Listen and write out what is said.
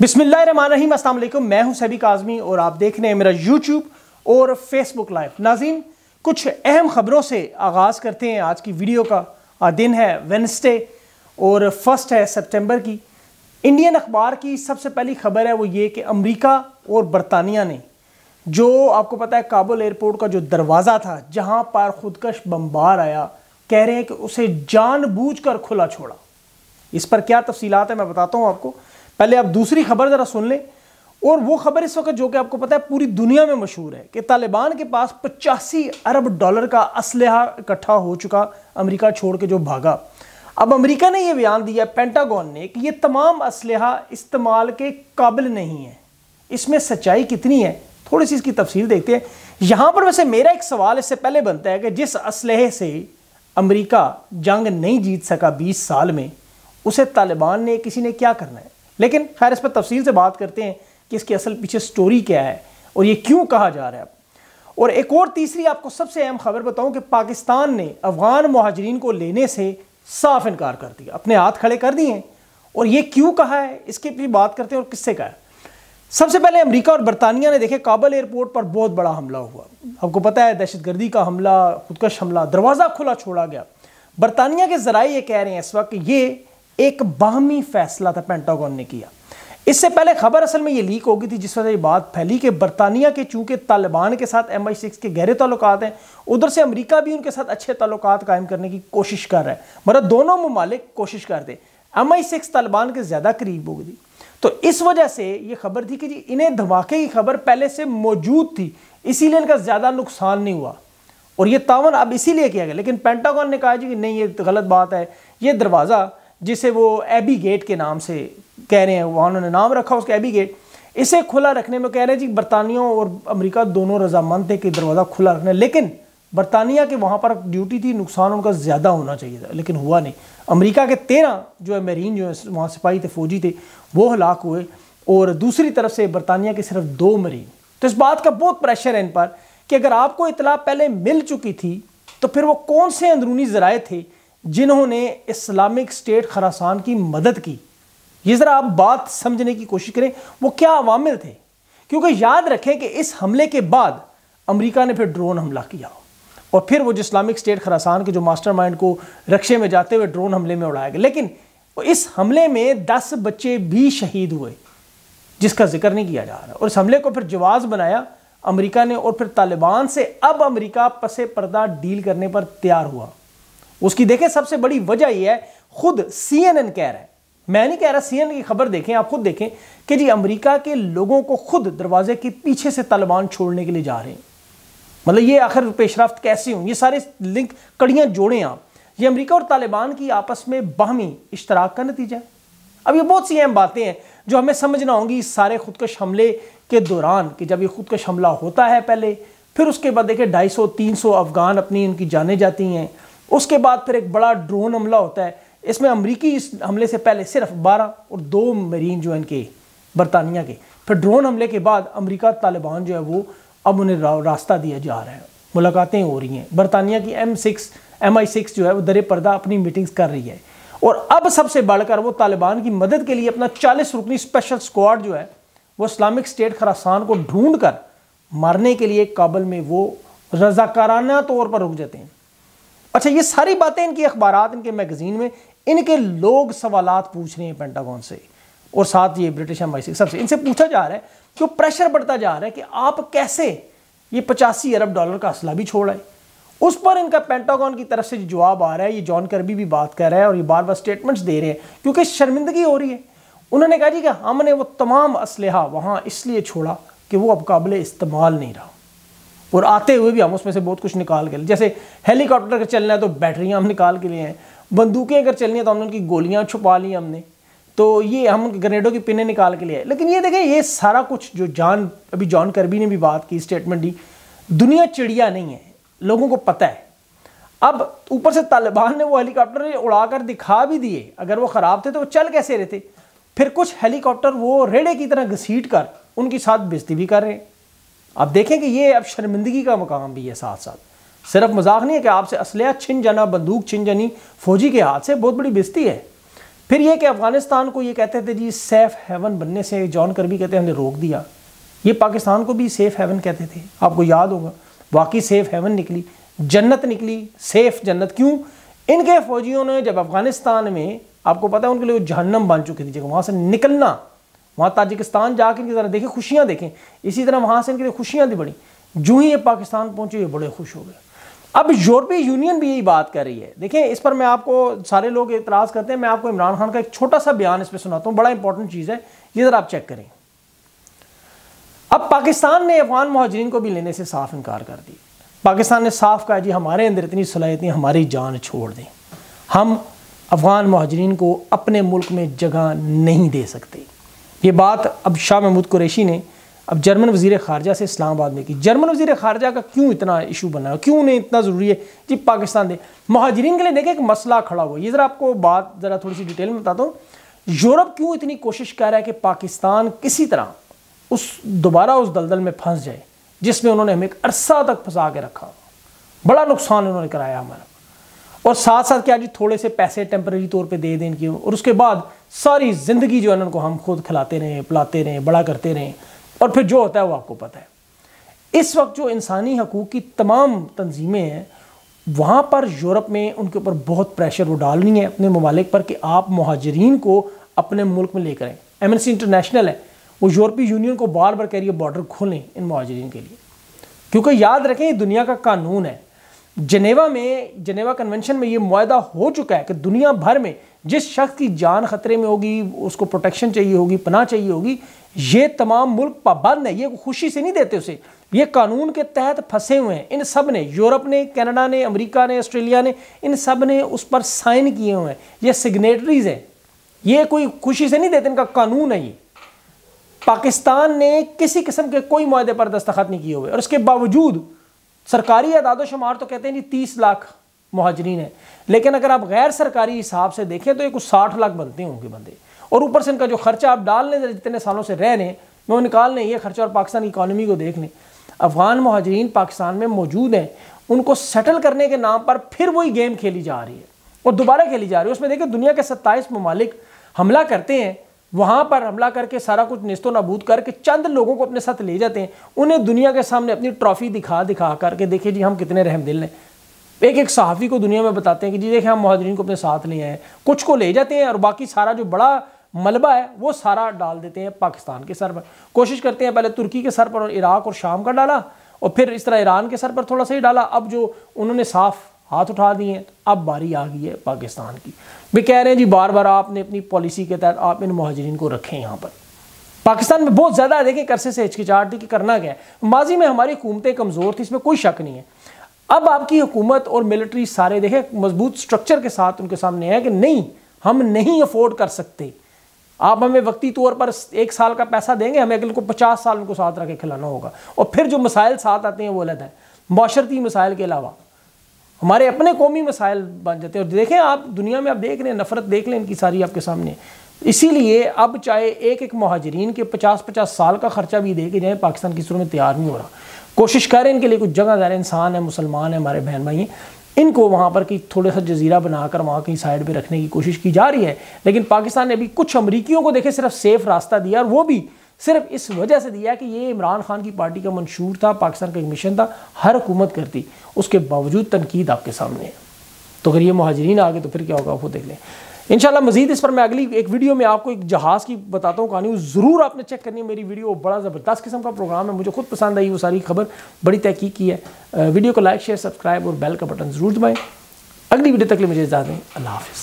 बिसमीम असल मैं हूं सभी काजमी और आप देख रहे हैं मेरा यूट्यूब और फेसबुक लाइव नाजीन कुछ अहम ख़बरों से आगाज़ करते हैं आज की वीडियो का दिन है वेनसडे और फर्स्ट है सितंबर की इंडियन अखबार की सबसे पहली खबर है वो ये कि अमेरिका और बरतानिया ने जो आपको पता है काबुल एयरपोर्ट का जो दरवाज़ा था जहाँ पर खुदकश बम्बार आया कह रहे हैं कि उसे जानबूझकर खुला छोड़ा इस पर क्या तफसीलात है मैं बताता हूँ आपको पहले आप दूसरी खबर ज़रा सुन लें और वो खबर इस वक्त जो कि आपको पता है पूरी दुनिया में मशहूर है कि तालिबान के पास पचासी अरब डॉलर का असलहा इकट्ठा हो चुका अमेरिका छोड़ के जो भागा अब अमेरिका ने यह बयान दिया पेंटागॉन ने कि ये तमाम असलहा इस्तेमाल के काबिल नहीं है इसमें सच्चाई कितनी है थोड़ी सी इसकी तफसील देखते हैं यहाँ पर वैसे मेरा एक सवाल इससे पहले बनता है कि जिस असलहे से अमरीका जंग नहीं जीत सका बीस साल में उसे तालिबान ने किसी ने क्या करना है लेकिन खैर इस पर तफसील से बात करते हैं कि इसकी असल पीछे स्टोरी क्या है और ये क्यों कहा जा रहा है और एक और तीसरी आपको सबसे अहम खबर बताऊं कि पाकिस्तान ने अफ़गान महाजरीन को लेने से साफ इनकार कर दिया अपने हाथ खड़े कर दिए और ये क्यों कहा है इसके भी बात करते हैं और किससे कहा है सबसे पहले अमेरिका और बरतानिया ने देखे काबल एयरपोर्ट पर बहुत बड़ा हमला हुआ आपको पता है दहशतगर्दी का हमला खुदकश हमला दरवाज़ा खुला छोड़ा गया बरतानिया के ज़राए ये कह रहे हैं इस वक्त ये एक बाहमी फैसला था पेंटागॉन ने किया इससे पहले खबर असल में ये लीक हो गई थी जिस वजह ये बात फैली कि बरतानिया के चूंकि तालिबान के साथ एम आई सिक्स के गहरे ताल्लुक हैं उधर से अमरीका भी उनके साथ अच्छे ताल्लुक कायम करने की कोशिश कर रहा है मतलब दोनों ममालिक कोशिश करते एम आई सिक्स तालिबान के ज़्यादा करीब हो गई तो इस वजह से ये खबर थी कि जी इन्हें धमाके की खबर पहले से मौजूद थी इसीलिए इनका ज़्यादा नुकसान नहीं हुआ और ये तावन अब इसीलिए किया गया लेकिन पेंटागॉन ने कहा जी कि नहीं ये तो गलत बात है ये दरवाज़ा जिसे वो एबी गेट के नाम से कह रहे हैं वहाँ उन्होंने नाम रखा उसका एबी गेट इसे खुला रखने में कह रहे हैं जी बरतानियों और अमेरिका दोनों रजामंद थे कि दरवाज़ा खुला रखना लेकिन बरतानिया के वहाँ पर ड्यूटी थी नुकसान उनका ज़्यादा होना चाहिए था लेकिन हुआ नहीं अमेरिका के तेरह जो है मेरीन जो है वहाँ सिपाही थे फौजी थे वो हलाक हुए और दूसरी तरफ से बरतानिया के सिर्फ दो मरीन तो इस बात का बहुत प्रेशर है इन पर कि अगर आपको इतला पहले मिल चुकी थी तो फिर वो कौन से अंदरूनी ज़राए थे जिन्होंने इस्लामिक स्टेट खरासान की मदद की ये ज़रा आप बात समझने की कोशिश करें वो क्या अवामिल थे क्योंकि याद रखें कि इस हमले के बाद अमेरिका ने फिर ड्रोन हमला किया और फिर वो जो इस्लामिक स्टेट खरासान के जो मास्टरमाइंड को रक्षे में जाते हुए ड्रोन हमले में उड़ाया गया लेकिन इस हमले में दस बच्चे भी शहीद हुए जिसका जिक्र नहीं किया जा रहा और इस हमले को फिर जवाज़ बनाया अमरीका ने और फिर तालिबान से अब अमरीका पसे पर्दा डील करने पर तैयार हुआ उसकी देखें सबसे बड़ी वजह यह है खुद सीएनएन कह रहा है मैं नहीं कह रहा सीएनएन की खबर देखें आप खुद देखें कि जी अमेरिका के लोगों को खुद दरवाजे के पीछे से तालिबान छोड़ने के लिए जा रहे हैं मतलब ये आखिर पेशरफ कैसे हूँ ये सारे लिंक कड़ियाँ जोड़ें आप ये अमेरिका और तालिबान की आपस में बाहमी इश्तराक का नतीजा है अब ये बहुत सी अहम बातें हैं जो हमें समझना होंगी इस सारे खुदकश हमले के दौरान कि जब ये खुदकश हमला होता है पहले फिर उसके बाद देखें ढाई सौ तीन सौ अफगान अपनी उनकी जाने जाती हैं उसके बाद फिर एक बड़ा ड्रोन हमला होता है इसमें अमरीकी इस हमले से पहले सिर्फ बारह और दो मरीन जो है इनके बरतानिया के फिर ड्रोन हमले के बाद अमरीका तालिबान जो है वो अब उन्हें रास्ता दिया जा रहा है मुलाकातें हो रही हैं बरतानिया की M six M I six जो है वो दर पर्दा अपनी मीटिंग्स कर रही है और अब सबसे बढ़कर वो तालिबान की मदद के लिए अपना चालीस रुकनी स्पेशल स्क्वाड जो है वो इस्लामिक स्टेट खरासान को ढूंढ कर मारने के लिए काबल में वो रजाकाराना तौर पर रुक जाते हैं अच्छा ये सारी बातें इनकी अखबार इनके मैगजीन में इनके लोग सवाल पूछ रहे हैं पेंटागॉन से और साथ ये ब्रिटिश एम आई सबसे इनसे पूछा जा रहा है कि प्रेशर बढ़ता जा रहा है कि आप कैसे ये पचासी अरब डॉलर का असला भी छोड़ हैं उस पर इनका पेंटागॉन की तरफ से जो जवाब आ रहा है ये जॉन करबी भी बात कर रहा है और ये बार बार स्टेटमेंट्स दे रहे हैं क्योंकि शर्मिंदगी हो रही है उन्होंने कहा जी कि हमने वो तमाम असलहा वहाँ इसलिए छोड़ा कि वो अब काबिल इस्तेमाल नहीं रहा और आते हुए भी हम उसमें से बहुत कुछ निकाल के जैसे हेलीकॉप्टर अगर चलना है तो बैटरियाँ हम निकाल के लिए हैं बंदूकें अगर चलनी है तो हमने उनकी गोलियाँ छुपा ली हमने तो ये हम उनके ग्रेनेडों की पिने निकाल के लिए लेकिन ये देखें ये सारा कुछ जो जान अभी जॉन करबी ने भी बात की स्टेटमेंट दी दुनिया चिड़िया नहीं है लोगों को पता है अब ऊपर से तालिबान ने वो हेलीकॉप्टर उड़ाकर दिखा भी दिए अगर वो ख़राब थे तो वो चल कैसे रहे थे फिर कुछ हेलीकॉप्टर वो रेड़े की तरह घसीट कर उनके साथ बेजती भी कर रहे हैं आप देखें कि ये अब शर्मिंदगी का मकाम भी है साथ साथ सिर्फ मजाक नहीं है कि आपसे असलह छिन जाना बंदूक छिन जानी फौजी के हाथ से बहुत बड़ी बेजती है फिर यह कि अफगानिस्तान को ये कहते थे जी सेफ हेवन बनने से जॉन करबी कहते हमने रोक दिया ये पाकिस्तान को भी सेफ हेवन कहते थे आपको याद होगा वाकई सेफ हेवन निकली जन्नत निकली सेफ जन्नत क्यों इनके फौजियों ने जब अफगानिस्तान में आपको पता है उनके लिए जहन्नम बन चुकी थी जगह वहाँ से निकलना वहाँ ताजिकिस्तान जाकर इनकी ज़रा देखें खुशियाँ देखें इसी तरह वहाँ से इनके लिए खुशियाँ दी बड़ी जूँ ही ये पाकिस्तान पहुँचे ये बड़े खुश हो गए अब यूरोपीय यूनियन भी यही बात कर रही है देखें इस पर मैं आपको सारे लोग इतराज़ करते हैं मैं आपको इमरान खान का एक छोटा सा बयान इस पर सुनाता हूँ बड़ा इंपॉर्टेंट चीज़ है ये ज़रा आप चेक करें अब पाकिस्तान ने अफगान महाजरीन को भी लेने से साफ इनकार कर दी पाकिस्तान ने साफ कहा जी हमारे अंदर इतनी सलाहियतें हमारी जान छोड़ दें हम अफगान महाजरीन को अपने मुल्क में जगह नहीं दे सकते ये बात अब शाह महमूद कुरैशी ने अब जर्मन वजीर खारजा से इस्लामाबाद में की जर्मन वजीर खारजा का क्यों इतना इशू बना है क्यों उन्हें इतना ज़रूरी है जी पाकिस्तान दे महाजरीन के लिए देखें एक मसला खड़ा हुआ ये ज़रा आपको बात ज़रा थोड़ी सी डिटेल में बताता हूँ यूरोप क्यों इतनी कोशिश कर रहा है कि पाकिस्तान किसी तरह उस दोबारा उस दलदल में फंस जाए जिसमें उन्होंने हमें एक अरसा तक फंसा के रखा बड़ा नुकसान उन्होंने कराया हमारा और साथ साथ क्या जी थोड़े से पैसे टेम्प्रेरी तौर पे दे दें इनकी और उसके बाद सारी ज़िंदगी जो है उनको हम खुद खिलाते रहें पिलाते रहें बड़ा करते रहें और फिर जो होता है वो आपको पता है इस वक्त जो इंसानी हकूक़ की तमाम तंजीमें हैं वहाँ पर यूरोप में उनके ऊपर बहुत प्रेशर वो डालनी है अपने ममालिक पर कि आप महाजरीन को अपने मुल्क में लेकर एन सी इंटरनेशनल है वो यूरोपीय यूनियन को बार बार कह रही है बॉर्डर खोलें इन महाजरीन के लिए क्योंकि याद रखें ये दुनिया का कानून है जनेवा में जनेवा कन्वेंशन में ये माहा हो चुका है कि दुनिया भर में जिस शख्स की जान खतरे में होगी उसको प्रोटेक्शन चाहिए होगी पनाह चाहिए होगी ये तमाम मुल्क पाबंद है ये खुशी से नहीं देते उसे ये कानून के तहत फंसे हुए हैं इन सब ने यूरोप ने कनाडा ने अमेरिका ने ऑस्ट्रेलिया ने इन सब ने उस पर साइन किए हुए हैं ये सिग्नेटरीज हैं ये कोई खुशी से नहीं देते इनका कानून है ये पाकिस्तान ने किसी किस्म के कोई माहे पर दस्तखत नहीं किए हुए और उसके बावजूद सरकारी अदादोशुमार तो कहते हैं जी तीस लाख महाजरीन है लेकिन अगर आप गैर सरकारी हिसाब से देखें तो ये कुछ साठ लाख बनते होंगे बंदे और ऊपर से इनका जो खर्चा आप डाल लें जितने सालों से रह रहे हैं वो निकाल लें ये खर्चा और पाकिस्तान की इकानमी को देख लें अफ़गान महाजरीन पाकिस्तान में मौजूद हैं उनको सेटल करने के नाम पर फिर वही गेम खेली जा रही है और दोबारा खेली जा रही है उसमें देखिए दुनिया के सत्ताईस ममालिक हमला करते हैं वहाँ पर हमला करके सारा कुछ नस्तो नबूद करके चंद लोगों को अपने साथ ले जाते हैं उन्हें दुनिया के सामने अपनी ट्रॉफी दिखा दिखा करके देखिए जी हम कितने रहमदिल हैं एक एक सहाफ़ी को दुनिया में बताते हैं कि जी देखिए हम महाजरीन को अपने साथ ले आए कुछ को ले जाते हैं और बाकी सारा जो बड़ा मलबा है वो सारा डाल देते हैं पाकिस्तान के सर पर कोशिश करते हैं पहले तुर्की के सर पर और इराक और शाम का डाला और फिर इस तरह ईरान के सर पर थोड़ा सा ही डाला अब जो उन्होंने साफ़ हाथ उठा दिए अब बारी आ गई है पाकिस्तान की वे कह रहे हैं जी बार बार आपने अपनी पॉलिसी के तहत आप इन महाजरीन को रखें यहाँ पर पाकिस्तान में बहुत ज़्यादा देखें कर्से से हिचकिचाट थी कि करना क्या है माजी में हमारी हुकूमतें कमज़ोर थी इसमें कोई शक नहीं है अब आपकी हुकूमत और मिलिट्री सारे देखें मजबूत स्ट्रक्चर के साथ उनके सामने है कि नहीं हम नहीं अफोर्ड कर सकते आप हमें वक्ती तौर पर एक साल का पैसा देंगे हमें अगले को पचास साल उनको साथ रखे खिलाना होगा और फिर जो मसाइल साथ आते हैं वो अलग है माशरती मसाइल के अलावा हमारे अपने कौमी मसाइल बन जाते हैं और देखें आप दुनिया में आप देख रहे हैं नफ़रत देख लें इनकी सारी आपके सामने इसीलिए अब चाहे एक एक महाजरीन के पचास पचास साल का खर्चा भी दे के जाए पाकिस्तान की सुर में तैयार नहीं हो रहा कोशिश करें इनके लिए कुछ जगह ज़्यादा इंसान है मुसलमान है हमारे बहन भाई हैं इनको वहाँ पर कि थोड़ा सा जजीरा बनाकर वहाँ कहीं साइड पर रखने की कोशिश की जा रही है लेकिन पाकिस्तान ने अभी कुछ अमरीकियों को देखे सिर्फ सेफ रास्ता दिया और वो भी सिर्फ इस वजह से दिया कि ये इमरान खान की पार्टी का मंशूर था पाकिस्तान का एक मिशन था हर हुकूमत करती उसके बावजूद तनकीद आपके सामने है तो अगर ये महाजरीन आ गए तो फिर क्या होगा वो देख लें इंशाल्लाह मजीद इस पर मैं अगली एक वीडियो में आपको एक जहाज़ की बताता हूँ कहानी ज़रूर आपने चेक करनी है मेरी वीडियो बड़ा ज़बरदस्त किस्म का प्रोग्राम है मुझे खुद पसंद आई वो सारी खबर बड़ी तहकीक की है वीडियो को लाइक शेयर सब्सक्राइब और बेल का बटन ज़रूर दबाएँ अगली वीडियो तक लिए मुझे इजाज़ दें अल्लाह हाफिज़